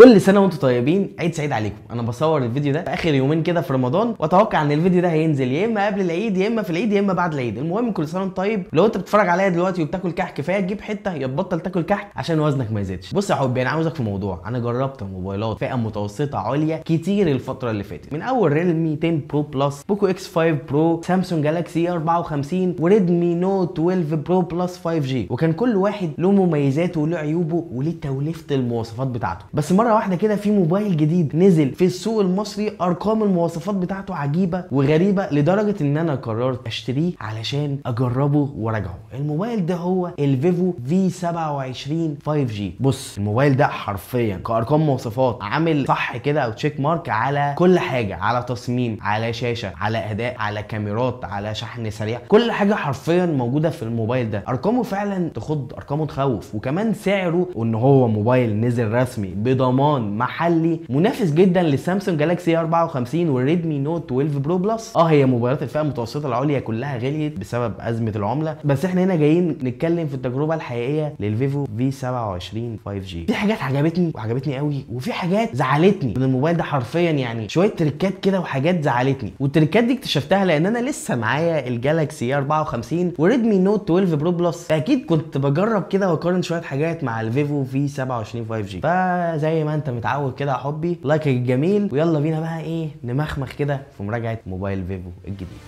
كل سنه وانتم طيبين عيد سعيد عليكم انا بصور الفيديو ده في اخر يومين كده في رمضان واتوقع ان الفيديو ده هينزل يا اما قبل العيد يا اما في العيد يا اما بعد العيد المهم كل سنه وانت طيب لو انت بتتفرج عليا دلوقتي وبتاكل كحك كفايه تجيب حته يا تبطل تاكل كحك عشان وزنك ما يزيدش بص يا حبيبي انا عاوزك في موضوع انا جربت موبايلات فئه متوسطه عليا كتير الفتره اللي فاتت من اول ريلمي 10 برو بلس بوكو اكس 5 برو سامسونج جالاكسي 54 وريدمي نوت 12 برو بلس 5 جي وكان كل واحد له مميزاته وله عيوبه وليه توليفه المواصفات بتاعته بس مره مره واحده كده في موبايل جديد نزل في السوق المصري ارقام المواصفات بتاعته عجيبه وغريبه لدرجه ان انا قررت اشتريه علشان اجربه وراجعه الموبايل ده هو الفيفو في 27 5G بص الموبايل ده حرفيا كارقام مواصفات عامل صح كده او تشيك مارك على كل حاجه على تصميم على شاشه على اداء على كاميرات على شحن سريع كل حاجه حرفيا موجوده في الموبايل ده ارقامه فعلا تخض ارقامه تخوف وكمان سعره وان هو موبايل نزل رسمي بضمان ضمان محلي منافس جدا للسامسونج جالاكسي 54 والريدمي نوت 12 برو بلس اه هي موبايلات الفئه المتوسطه العليا كلها غليت بسبب ازمه العمله بس احنا هنا جايين نتكلم في التجربه الحقيقيه للفيفو في 27 5G في حاجات عجبتني وعجبتني قوي وفي حاجات زعلتني من الموبايل ده حرفيا يعني شويه تريكات كده وحاجات زعلتني والتريكات دي اكتشفتها لان انا لسه معايا الجالاكسي 54 وريدمي نوت 12 برو بلس اكيد كنت بجرب كده واقارن شويه حاجات مع الفيفو في 27 5G فزي زي ما انت متعود كده يا حبي لايكك الجميل ويلا بينا بقى ايه نمخمخ كده في مراجعه موبايل فيفو الجديد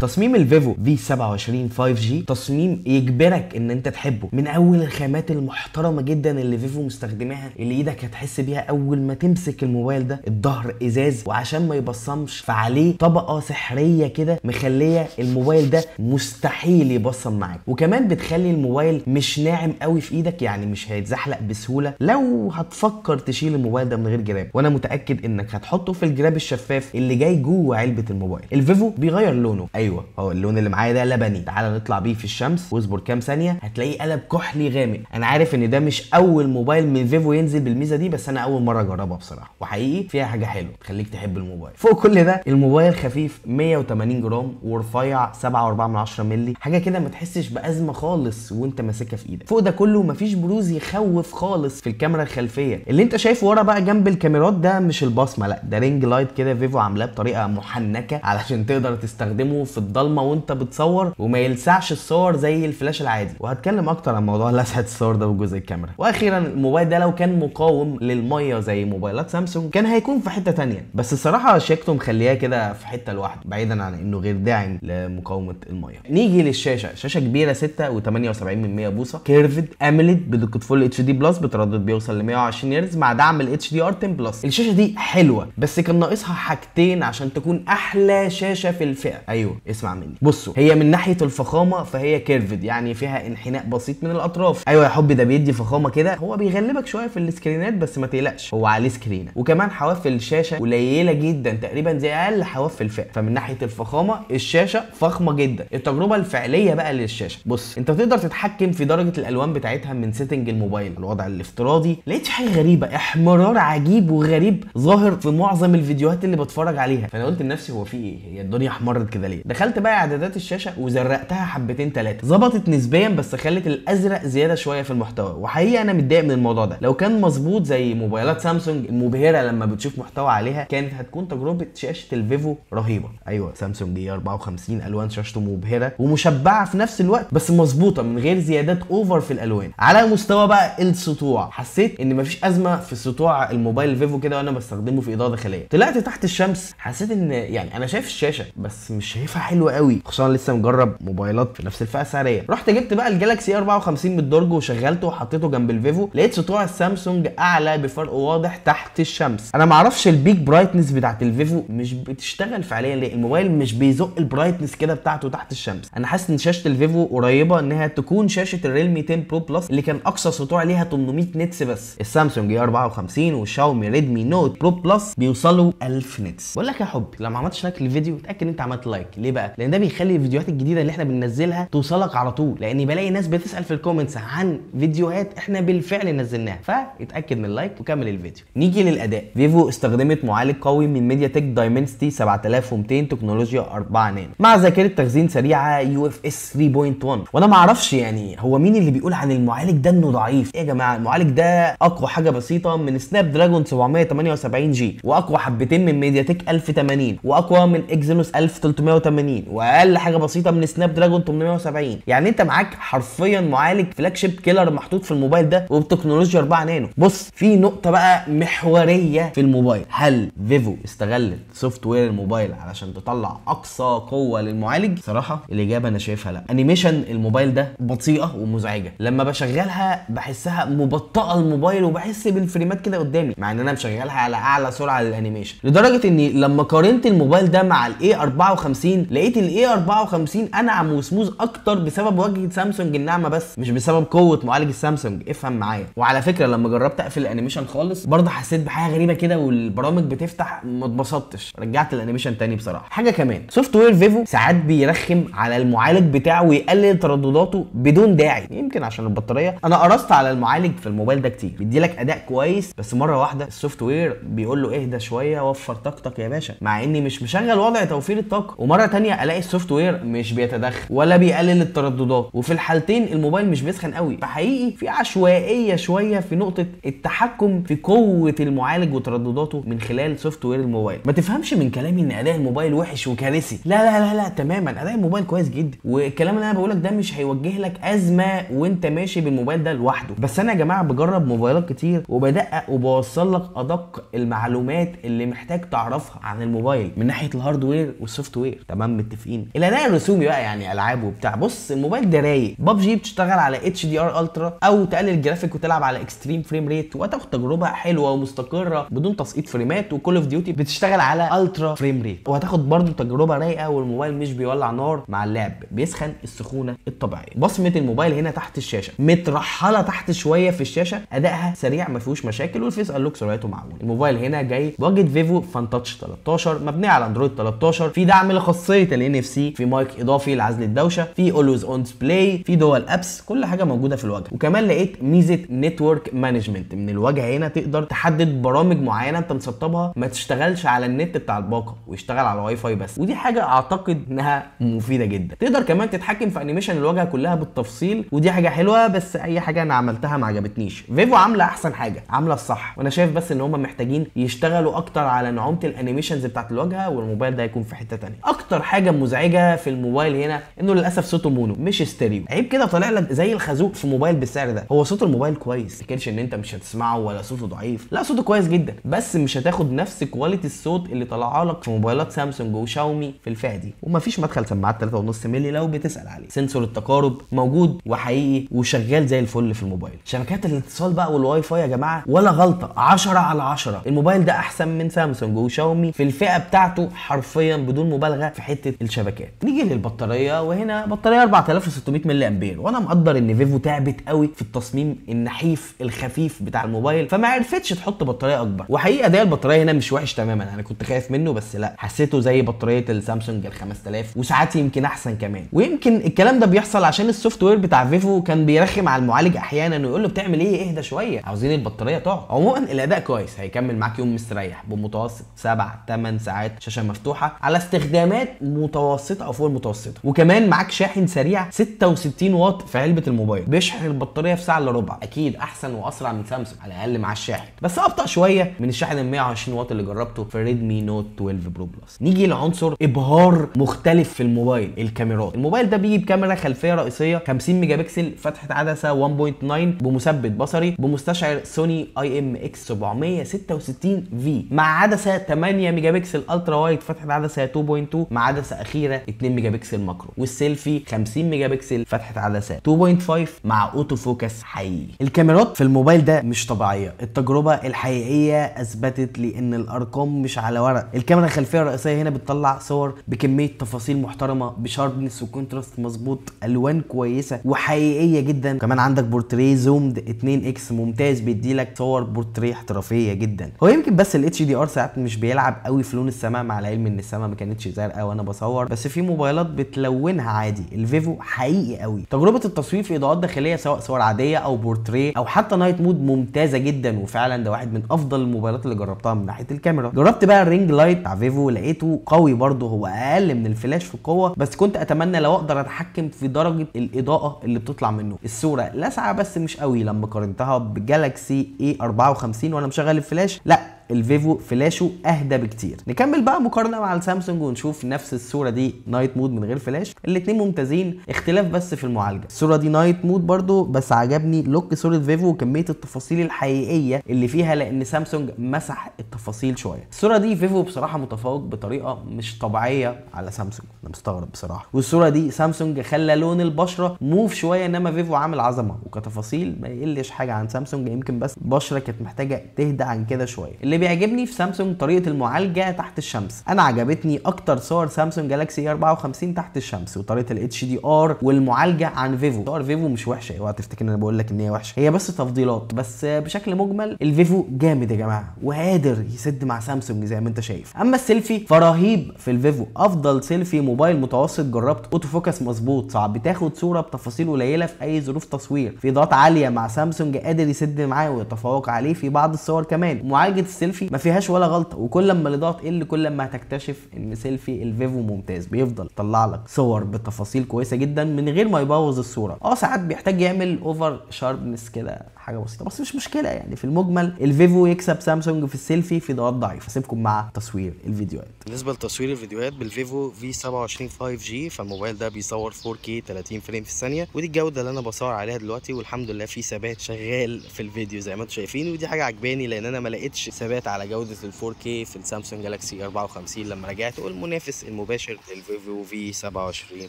تصميم الفيفو في 27 5G تصميم يجبرك ان انت تحبه من اول الخامات المحترمه جدا اللي فيفو مستخدماها اللي ايدك هتحس بيها اول ما تمسك الموبايل ده الظهر ازاز وعشان ما يبصمش فعليه طبقه سحريه كده مخليه الموبايل ده مستحيل يبصم معاك وكمان بتخلي الموبايل مش ناعم قوي في ايدك يعني مش هيتزحلق بسهوله لو هتفكر تشيل الموبايل ده من غير جراب وانا متاكد انك هتحطه في الجراب الشفاف اللي جاي جوه علبه الموبايل الفيفو بيغير لونه أي ايوه هو اللون اللي معايا ده لبني تعالى نطلع بيه في الشمس واصبر كام ثانيه هتلاقيه قلب كحلي غامق انا عارف ان ده مش اول موبايل من فيفو ينزل بالميزه دي بس انا اول مره اجربها بصراحه وحقيقي فيها حاجه حلوه تخليك تحب الموبايل فوق كل ده الموبايل خفيف 180 جرام ورفيع 7.4 مللي حاجه كده ما تحسش بازمه خالص وانت ماسكها في ايدك فوق ده كله مفيش بروز يخوف خالص في الكاميرا الخلفيه اللي انت شايفه ورا بقى جنب الكاميرات ده مش البصمه لا ده رينج لايت كده فيفو عاملاه بطريقه محنكه علشان تقدر تستخدمه في في الضلمه وانت بتصور وما يلسعش الصور زي الفلاش العادي وهتكلم اكتر عن موضوع لسعه الصور ده وجزء الكاميرا واخيرا الموبايل ده لو كان مقاوم للميه زي موبايلات سامسونج كان هيكون في حته تانية بس الصراحه شيكته مخلياه كده في حته لوحده بعيدا عن انه غير داعم لمقاومه الميه نيجي للشاشه شاشه كبيره 6 و78 من 100 بوصه كيرفد اميلد بدقه فول اتش دي بلس بتردد بيوصل ل 120 هرتز مع دعم الاتش دي ار 10 بلس الشاشه دي حلوه بس كان ناقصها حاجتين عشان تكون احلى شاشه في الفئه ايوه اسمع مني بصوا هي من ناحيه الفخامه فهي كيرفد يعني فيها انحناء بسيط من الاطراف ايوه يا حبي ده بيدي فخامه كده هو بيغلبك شويه في السكرينات بس ما تقلقش هو عليه سكرينه وكمان حواف الشاشه قليله جدا تقريبا زي اقل حواف في الفئه فمن ناحيه الفخامه الشاشه فخمه جدا التجربه الفعليه بقى للشاشه بص انت تقدر تتحكم في درجه الالوان بتاعتها من سيتنج الموبايل الوضع الافتراضي لقيت حاجه غريبه احمرار عجيب وغريب ظاهر في معظم الفيديوهات اللي بتفرج عليها فانا قلت لنفسي هو في ايه هي الدنيا احمرت كده ليه دخلت بقى اعدادات الشاشه وزرقتها حبتين ثلاثه ظبطت نسبيا بس خلت الازرق زياده شويه في المحتوى وحقيقه انا متضايق من الموضوع ده لو كان مظبوط زي موبايلات سامسونج المبهره لما بتشوف محتوى عليها كانت هتكون تجربه شاشه الفيفو رهيبه ايوه سامسونج دي 54 الوان شاشته مبهره ومشبعه في نفس الوقت بس مظبوطه من غير زيادات اوفر في الالوان على مستوى بقى السطوع حسيت ان مفيش ازمه في سطوع الموبايل فيفو كده وانا بستخدمه في اضاءه داخليه طلعت تحت الشمس حسيت ان يعني انا شايف الشاشه بس مش شايفها حلوه قوي خصوصا لسه مجرب موبايلات في نفس الفئه السعريه رحت جبت بقى الجالاكسي 54 بالدرج وشغلته وحطيته جنب الفيفو لقيت سطوع السامسونج اعلى بفرق واضح تحت الشمس انا معرفش البيك برايتنس بتاعت الفيفو مش بتشتغل فعليا ليه الموبايل مش بيزق البرايتنس كده بتاعته تحت الشمس انا حاسس ان شاشه الفيفو قريبه انها تكون شاشه الريلمي 10 برو بلس اللي كان اقصى سطوع ليها 800 نتس بس السامسونج اي 54 والشاومي ريدمي نوت برو بلس بيوصلوا 1000 نتس بقول لك يا حبي لو ما عملتش لايك للفيديو اتاكد انت عملت لايك ليه بقى لان ده بيخلي الفيديوهات الجديده اللي احنا بننزلها توصلك على طول لاني بلاقي ناس بتسال في الكومنتس عن فيديوهات احنا بالفعل نزلناها فاتاكد من اللايك وكمل الفيديو نيجي للاداء فيفو استخدمت معالج قوي من ميديا تك دايمنستي 7200 تكنولوجيا 4 نانو مع ذاكره تخزين سريعه يو اف اس 3.1 وانا ما اعرفش يعني هو مين اللي بيقول عن المعالج ده انه ضعيف ايه يا جماعه المعالج ده اقوى حاجه بسيطه من سناب دراجون 778 جي واقوى حبتين من ميديا تك 1080 واقوى من اكزينوس 1380 80 واقل حاجه بسيطه من سناب دراجون 870 يعني انت معاك حرفيا معالج فلاج شيب كيلر محطوط في الموبايل ده وبتكنولوجيا 4 نانو بص في نقطه بقى محوريه في الموبايل هل فيفو استغلت سوفت وير الموبايل علشان تطلع اقصى قوه للمعالج صراحه الاجابه انا شايفها لا انيميشن الموبايل ده بطيئه ومزعجه لما بشغلها بحسها مبطئه الموبايل وبحس بالفريمات كده قدامي مع ان انا مشغلها على اعلى سرعه للانيميشن لدرجه اني لما قارنت الموبايل ده مع الاي 54 لقيت الاي 54 انعم وسموز اكتر بسبب واجهه سامسونج الناعمه بس مش بسبب قوه معالج السامسونج افهم معايا وعلى فكره لما جربت اقفل الانيميشن خالص برضه حسيت بحاجه غريبه كده والبرامج بتفتح ما اتبسطتش رجعت الانيميشن تاني بصراحه حاجه كمان سوفت وير فيفو ساعات بيرخم على المعالج بتاعه ويقلل تردداته بدون داعي يمكن عشان البطاريه انا قرصت على المعالج في الموبايل ده كتير بيديلك اداء كويس بس مره واحده السوفت وير بيقول له اهدى شويه وفر طاقتك يا باشا مع اني مش مشغل وضع توفير الطاقه ومره تانية الاقي السوفت وير مش بيتدخل ولا بيقلل الترددات وفي الحالتين الموبايل مش بيسخن قوي فحقيقي في عشوائيه شويه في نقطه التحكم في قوه المعالج وتردداته من خلال سوفت وير الموبايل ما تفهمش من كلامي ان اداء الموبايل وحش وكارثي لا لا لا لا تماما اداء الموبايل كويس جدا والكلام اللي انا بقولك ده مش هيوجه لك ازمه وانت ماشي بالموبايل ده لوحده بس انا يا جماعه بجرب موبايلات كتير وبدقق وبوصل لك ادق المعلومات اللي محتاج تعرفها عن الموبايل من ناحيه الهاردوير والسوفت وير تمام تمام متفقين اللي انا بقى يعني العاب وبتاع بص الموبايل ده رايق ببجي بتشتغل على اتش دي ار الترا او تقلل الجرافيك وتلعب على اكستريم فريم ريت وتاخد تجربه حلوه ومستقره بدون تسقيط فريمات وكول اوف ديوتي بتشتغل على الترا فريم ريت وهتاخد برضه تجربه رايقه والموبايل مش بيولع نار مع اللعب بيسخن السخونه الطبيعيه بصمه الموبايل هنا تحت الشاشه مترحله تحت شويه في الشاشه ادائها سريع ما فيهوش مشاكل والفيس انلوك سرعته معقول الموبايل هنا جاي بواجهه فيفو فان تاتش 13 مبنيه على اندرويد 13 في دعم لخاصيه شخصيه ال ان اف سي في مايك اضافي لعزل الدوشه في اولويز اون بلاي في دول ابس كل حاجه موجوده في الواجهه وكمان لقيت ميزه نتورك مانجمنت من الواجهه هنا تقدر تحدد برامج معينه انت مسطبها ما تشتغلش على النت بتاع الباقه ويشتغل على واي فاي بس ودي حاجه اعتقد انها مفيده جدا تقدر كمان تتحكم في انيميشن الواجهه كلها بالتفصيل ودي حاجه حلوه بس اي حاجه انا عملتها ما عجبتنيش فيفو عامله احسن حاجه عامله الصح وانا شايف بس ان هم محتاجين يشتغلوا اكتر على نعومه الانيميشنز بتاعت الواجهه والموبايل ده هيكون في حته ثانيه اكتر حاجه مزعجه في الموبايل هنا انه للاسف صوته مونو مش ستيريو عيب كده طالع لك زي الخازوق في موبايل بالسعر ده هو صوت الموبايل كويس ما ان انت مش هتسمعه ولا صوته ضعيف لا صوته كويس جدا بس مش هتاخد نفس كواليتي الصوت اللي طالعه لك في موبايلات سامسونج وشاومي في الفئه دي ومفيش مدخل سماعات 3.5 مللي لو بتسال عليه سنسور التقارب موجود وحقيقي وشغال زي الفل في الموبايل شبكات الاتصال بقى والواي فاي يا جماعه ولا غلطه 10 على 10 الموبايل ده احسن من سامسونج وشاومي في الفئه بتاعته حرفيا بدون مبالغه في حته الشبكات نيجي للبطاريه وهنا بطاريه 4600 ملي امبير وانا مقدر ان فيفو تعبت قوي في التصميم النحيف الخفيف بتاع الموبايل فما عرفتش تحط بطاريه اكبر وحقيقه ده البطاريه هنا مش وحش تماما انا كنت خايف منه بس لا حسيته زي بطاريه السامسونج ال 5000 وساعات يمكن احسن كمان ويمكن الكلام ده بيحصل عشان السوفت وير بتاع فيفو كان بيرخم على المعالج احيانا ويقول له بتعمل ايه اهدى شويه عاوزين البطاريه تقعد عموما الاداء كويس هيكمل معاك يوم مستريح بمتوسط 7 8 ساعات شاشه مفتوحه على استخدامات متوسطه او فوق المتوسطه وكمان معاك شاحن سريع 66 واط في علبه الموبايل بيشحن البطاريه في ساعه الا ربع اكيد احسن واسرع من سامسونج على الاقل مع الشاحن بس ابطا شويه من الشاحن ال 120 واط اللي جربته في ريدمي نوت 12 برو بلس نيجي لعنصر ابهار مختلف في الموبايل الكاميرات الموبايل ده بيجي بكاميرا خلفيه رئيسيه 50 ميجا بكسل فتحه عدسه 1.9 بمثبت بصري بمستشعر سوني اي ام اكس 766 في مع عدسه 8 ميجا بكسل الترا وايد فتحه عدسه 2.2 مع عدسه اخيره 2 ميجا بكسل ماكرو والسيلفي 50 ميجا بكسل فتحه عدسات 2.5 مع اوتو فوكس حقيقي الكاميرات في الموبايل ده مش طبيعيه التجربه الحقيقيه اثبتت لي ان الارقام مش على ورق الكاميرا الخلفيه الرئيسيه هنا بتطلع صور بكميه تفاصيل محترمه بشاربنس وكونتراست مظبوط الوان كويسه وحقيقيه جدا كمان عندك بورتريه زومد 2 اكس ممتاز بيديلك صور بورتريه احترافيه جدا هو يمكن بس الاتش دي ار ساعات مش بيلعب قوي في لون السماء مع العلم ان السماء ما كانتش زرقاء وانا بصور بس في موبايلات بتلونها عادي الفيفو حقيقي قوي تجربه التصوير في اضاءات داخليه سواء صور عاديه او بورتريه او حتى نايت مود ممتازه جدا وفعلا ده واحد من افضل الموبايلات اللي جربتها من ناحيه الكاميرا جربت بقى الرينج لايت بتاع فيفو لقيته قوي برده هو اقل من الفلاش في القوه بس كنت اتمنى لو اقدر اتحكم في درجه الاضاءه اللي بتطلع منه الصوره لاسعه بس مش قوي لما قارنتها بجالكسي اي 54 وانا مشغل الفلاش لا الفيفو فلاشه اهدى بكتير نكمل بقى مقارنه مع السامسونج ونشوف نفس الصوره دي نايت مود من غير فلاش الاثنين ممتازين اختلاف بس في المعالجه الصوره دي نايت مود برضو بس عجبني لوك صوره فيفو وكميه التفاصيل الحقيقيه اللي فيها لان سامسونج مسح التفاصيل شويه الصوره دي فيفو بصراحه متفوق بطريقه مش طبيعيه على سامسونج انا مستغرب بصراحه والصوره دي سامسونج خلى لون البشره موف شويه انما فيفو عامل عظمه وكتفاصيل ما يقلش حاجه عن سامسونج يمكن بس البشره كانت محتاجه تهدى عن كده شويه اللي اللي بيعجبني في سامسونج طريقه المعالجه تحت الشمس انا عجبتني اكتر صور سامسونج جالاكسي 54 تحت الشمس وطريقه الاتش دي ار والمعالجه عن فيفو صور فيفو مش وحشه اوعى تفتكر ان انا بقول لك ان هي وحشه هي بس تفضيلات بس بشكل مجمل الفيفو جامد يا جماعه وقادر يسد مع سامسونج زي ما انت شايف اما السيلفي فرهيب في الفيفو افضل سيلفي موبايل متوسط جربت اوتو فوكس مظبوط صعب بتاخد صوره بتفاصيل قليله في اي ظروف تصوير في ضغط عاليه مع سامسونج قادر يسد معاه ويتفوق عليه في بعض الصور كمان معالجه سيلفي ما فيهاش ولا غلطه وكل ما الاضاءه تقل كل ما هتكتشف ان سيلفي الفيفو ممتاز بيفضل يطلع لك صور بتفاصيل كويسه جدا من غير ما يبوظ الصوره اه ساعات بيحتاج يعمل اوفر شاربنس كده حاجه بسيطه بس مش مشكله يعني في المجمل الفيفو يكسب سامسونج في السيلفي في اضاءات ضعيفه سيبكم مع تصوير الفيديوهات بالنسبه لتصوير الفيديوهات بالفيفو في 27 5G فالموبايل ده بيصور 4K 30 فريم في الثانيه ودي الجوده اللي انا بصور عليها دلوقتي والحمد لله في ثبات شغال في الفيديو زي ما انتم شايفين ودي حاجه عجباني لان انا ما لقيتش ثبات اثبات على جوده ال 4K في السامسونج جالاكسي 54 لما رجعت والمنافس المباشر الفيفو في 27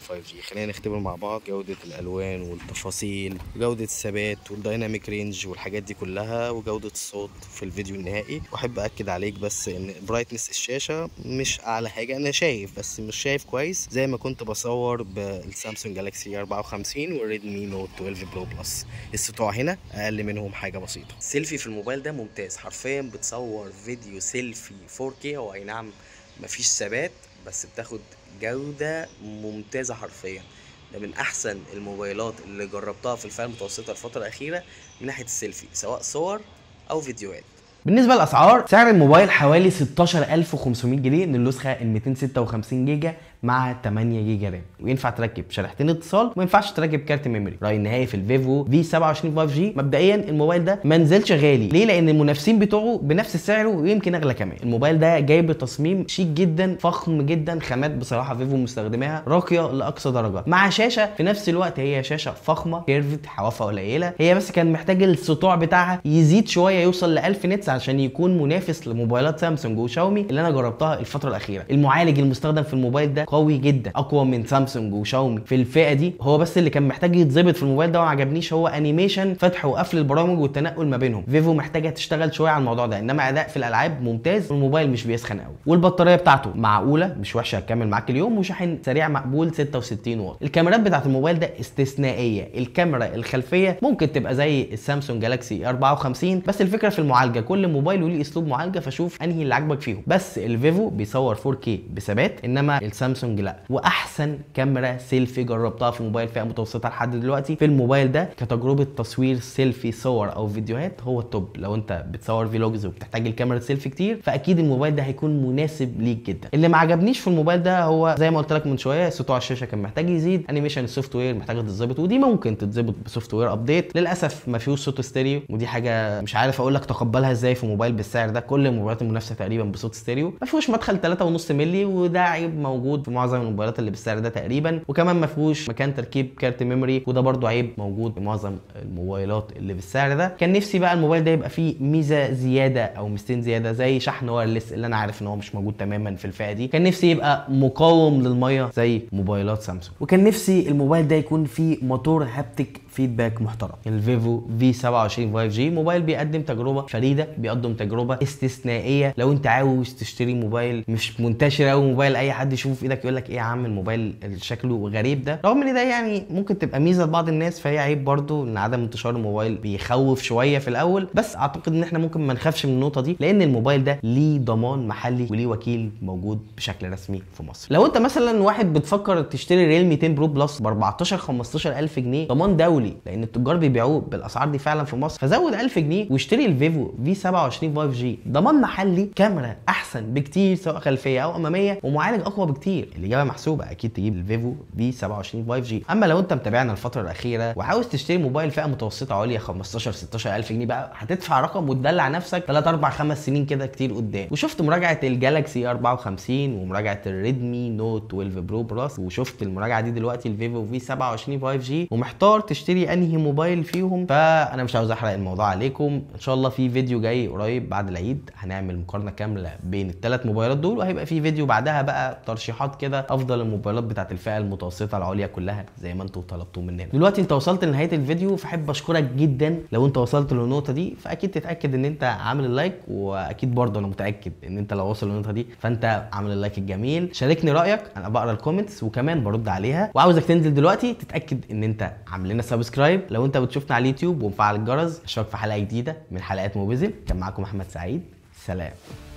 5G خلينا نختبر مع بعض جوده الالوان والتفاصيل وجوده الثبات والدايناميك رينج والحاجات دي كلها وجوده الصوت في الفيديو النهائي واحب اكد عليك بس ان برايتنس الشاشه مش اعلى حاجه انا شايف بس مش شايف كويس زي ما كنت بصور بالسامسونج جالاكسي 54 والريدمي نوت 12 برو بلس السطوع هنا اقل منهم حاجه بسيطه السيلفي في الموبايل ده ممتاز حرفيا بتصور بتصور فيديو سيلفي 4K هو اي نعم مفيش ثبات بس بتاخد جودة ممتازة حرفيا ده من احسن الموبايلات اللي جربتها في الفئة المتوسطة الفترة الاخيرة من ناحية السيلفي سواء صور او فيديوهات بالنسبه للاسعار سعر الموبايل حوالي 16500 جنيه للنسخه ال 256 جيجا مع 8 جيجا رام وينفع تركب شريحتين اتصال وما ينفعش تركب كارت ميموري راي النهائي في الفيفو في 27 5 جي مبدئيا الموبايل ده ما نزلش غالي ليه لان المنافسين بتوعه بنفس سعره ويمكن اغلى كمان الموبايل ده جاي بتصميم شيك جدا فخم جدا خامات بصراحه فيفو مستخدماها راقيه لاقصى درجات مع شاشه في نفس الوقت هي شاشه فخمه كيرفت حوافه قليله هي بس كان محتاج السطوع بتاعها يزيد شويه يوصل ل 1000 نتس عشان يكون منافس لموبايلات سامسونج وشاومي اللي انا جربتها الفتره الاخيره المعالج المستخدم في الموبايل ده قوي جدا اقوى من سامسونج وشاومي في الفئه دي هو بس اللي كان محتاج يتظبط في الموبايل ده وما عجبنيش هو انيميشن فتح وقفل البرامج والتنقل ما بينهم فيفو محتاجه تشتغل شويه على الموضوع ده انما اداء في الالعاب ممتاز والموبايل مش بيسخن قوي والبطاريه بتاعته معقوله مش وحشه هتكمل معاك اليوم وشاحن سريع مقبول 66 واط الكاميرات بتاعه الموبايل ده استثنائيه الكاميرا الخلفيه ممكن تبقى زي السامسونج جالاكسي 54 بس الفكره في المعالجه كل موبايل وليه اسلوب معالجه فشوف انهي اللي عاجبك فيهم بس الفيفو بيصور 4K بثبات انما السامسونج سامسونج لا واحسن كاميرا سيلفي جربتها في موبايل فئه متوسطه لحد دلوقتي في الموبايل ده كتجربه تصوير سيلفي صور او فيديوهات هو التوب لو انت بتصور فيلوجز وبتحتاج الكاميرا سيلفي كتير فاكيد الموبايل ده هيكون مناسب ليك جدا اللي ما عجبنيش في الموبايل ده هو زي ما قلت لك من شويه سطوع الشاشه كان محتاج يزيد انيميشن السوفت وير محتاجه تتظبط ودي ممكن تتظبط بسوفت وير ابديت للاسف ما فيهوش صوت ستيريو ودي حاجه مش عارف اقول لك تقبلها ازاي في موبايل بالسعر ده كل الموبايلات المنافسه تقريبا بصوت ستيريو ما فيهوش مدخل 3.5 مللي وده عيب موجود في معظم الموبايلات اللي بالسعر ده تقريبا وكمان ما فيهوش مكان تركيب كارت ميموري وده برده عيب موجود في معظم الموبايلات اللي بالسعر ده كان نفسي بقى الموبايل ده يبقى فيه ميزه زياده او ميزتين زياده زي شحن وايرلس اللي انا عارف ان هو مش موجود تماما في الفئه دي كان نفسي يبقى مقاوم للميه زي موبايلات سامسونج وكان نفسي الموبايل ده يكون فيه موتور هابتك فيدباك محترم يعني الفيفو في 27 5 جي موبايل بيقدم تجربه فريده بيقدم تجربه استثنائيه لو انت عاوز تشتري موبايل مش منتشر او موبايل اي حد يشوفه في ايدك يقول لك ايه يا عم الموبايل شكله غريب ده رغم ان ده يعني ممكن تبقى ميزه لبعض الناس فهي عيب برضو ان عدم انتشار الموبايل بيخوف شويه في الاول بس اعتقد ان احنا ممكن ما نخافش من النقطه دي لان الموبايل ده ليه ضمان محلي وليه وكيل موجود بشكل رسمي في مصر لو انت مثلا واحد بتفكر تشتري ريلمي 10 برو بلس ب 14 15000 جنيه ضمان دولي غالي لان التجار بيبيعوه بالاسعار دي فعلا في مصر فزود 1000 جنيه واشتري الفيفو في 27 5 جي ضمان محلي كاميرا احسن بكتير سواء خلفيه او اماميه ومعالج اقوى بكتير الاجابه محسوبه اكيد تجيب الفيفو في 27 5 جي اما لو انت متابعنا الفتره الاخيره وعاوز تشتري موبايل فئه متوسطه عليا 15 16000 جنيه بقى هتدفع رقم وتدلع نفسك 3 4 5 سنين كده كتير قدام وشفت مراجعه الجالكسي 54 ومراجعه الريدمي نوت 12 برو بلس وشفت المراجعه دي دلوقتي الفيفو في 27 5 جي ومحتار تشتري اشتري انهي موبايل فيهم فانا مش عاوز احرق الموضوع عليكم ان شاء الله في فيديو جاي قريب بعد العيد هنعمل مقارنه كامله بين الثلاث موبايلات دول وهيبقى في فيديو بعدها بقى ترشيحات كده افضل الموبايلات بتاعت الفئه المتوسطه العليا كلها زي ما انتم طلبتوا مننا دلوقتي انت وصلت لنهايه الفيديو فحب اشكرك جدا لو انت وصلت للنقطه دي فاكيد تتاكد ان انت عامل اللايك واكيد برضه انا متاكد ان انت لو وصل للنقطه دي فانت عامل اللايك الجميل شاركني رايك انا بقرا الكومنتس وكمان برد عليها وعاوزك تنزل دلوقتي تتاكد ان انت عامل لنا سبسكرايب لو انت بتشوفنا على اليوتيوب ومفعل الجرس اشوفك في حلقه جديده من حلقات موبيزل كان معاكم احمد سعيد سلام